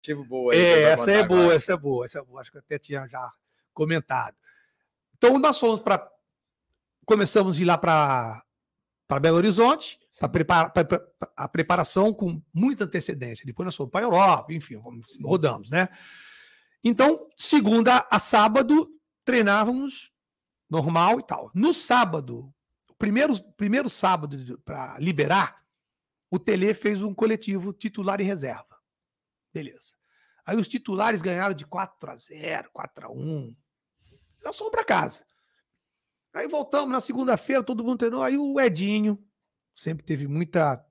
expectativa boa. é, essa é boa, essa é boa, essa é boa. Acho que eu até tinha já comentado. Então, nós fomos para. Começamos a ir lá para Belo Horizonte, para prepara, a preparação com muita antecedência. Depois nós fomos para a Europa, enfim, vamos, rodamos, né? Então, segunda a sábado, treinávamos normal e tal. No sábado, o primeiro, primeiro sábado para liberar, o Tele fez um coletivo titular e reserva. Beleza. Aí os titulares ganharam de 4 a 0, 4 a 1. Nós fomos para casa. Aí voltamos na segunda-feira, todo mundo treinou. Aí o Edinho, sempre teve muita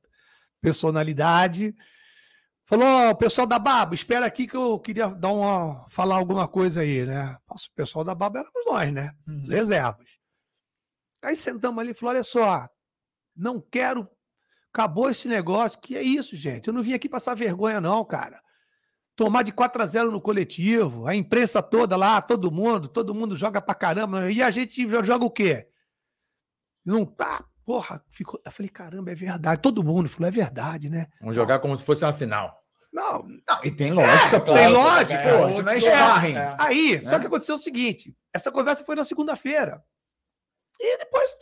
personalidade, falou: oh, pessoal da Baba, espera aqui que eu queria dar uma, falar alguma coisa aí, né? Nossa, o pessoal da Baba éramos nós, né? Uhum. Os reservas. Aí sentamos ali e falou: olha só, não quero. Acabou esse negócio. Que é isso, gente? Eu não vim aqui passar vergonha, não, cara tomar de 4 a 0 no coletivo, a imprensa toda lá, todo mundo, todo mundo joga pra caramba. E a gente joga o quê? Não tá, porra, ficou. Eu falei, caramba, é verdade. Todo mundo falou, é verdade, né? Vamos jogar como se fosse uma final. Não, não, e tem lógica, é, Tem lógica, é, pô, é, não é sparring. É. Aí, né? só que aconteceu o seguinte: essa conversa foi na segunda-feira. E depois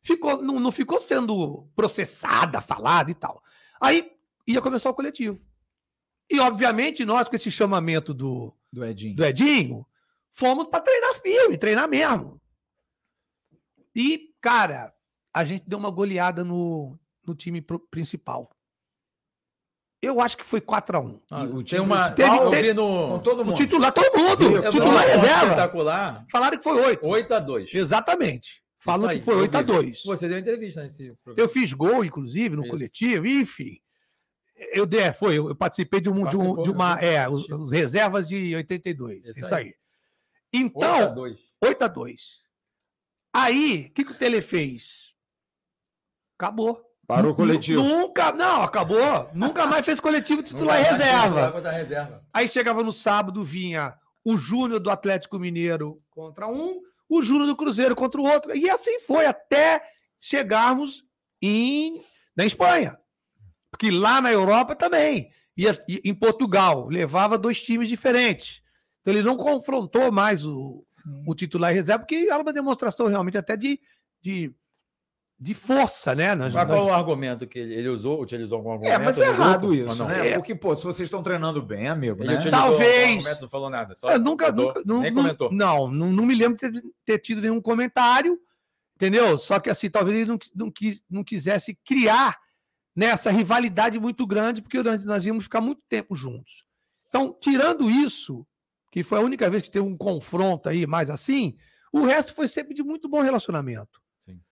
ficou, não, não ficou sendo processada, falada e tal. Aí ia começar o coletivo. E, obviamente, nós, com esse chamamento do, do, Edinho. do Edinho, fomos para treinar firme, treinar mesmo. E, cara, a gente deu uma goleada no, no time principal. Eu acho que foi 4x1. Ah, o time uma... teve, ah, teve... No... Com todo mundo. O titular, todo mundo. Sim, titular reserva. Espetacular. Falaram que foi 8. 8x2. Exatamente. Falam que foi 8x2. Você deu entrevista nesse programa. Eu fiz gol, inclusive, no Isso. coletivo. Enfim. Eu, de, é, foi, eu participei de, um, de, um, de uma. Né? É, os, os, reservas de 82. Isso, isso aí. aí. Então. 8 a 2 Aí, o que, que o Tele fez? Acabou. Parou o coletivo. Nunca, não, acabou. Nunca mais fez coletivo titular e reserva. reserva. Aí chegava no sábado, vinha o Júnior do Atlético Mineiro contra um, o Júnior do Cruzeiro contra o outro. E assim foi até chegarmos em, na Espanha. Porque lá na Europa também. E em Portugal, levava dois times diferentes. Então ele não confrontou mais o, o titular em reserva, porque era uma demonstração realmente até de, de, de força, né? Nas, mas qual nas... o argumento que ele, usou? Utilizou algum é, argumento? É, mas é errado grupo? isso, né? É. Porque, pô, se vocês estão treinando bem, amigo, ele né? Talvez. não falou nada. Só nunca, nunca não, nem comentou. Não, não, não me lembro de ter, ter tido nenhum comentário, entendeu? Só que assim, talvez ele não, não, quis, não quisesse criar nessa rivalidade muito grande, porque nós íamos ficar muito tempo juntos. Então, tirando isso, que foi a única vez que teve um confronto aí mais assim, o resto foi sempre de muito bom relacionamento. Sim.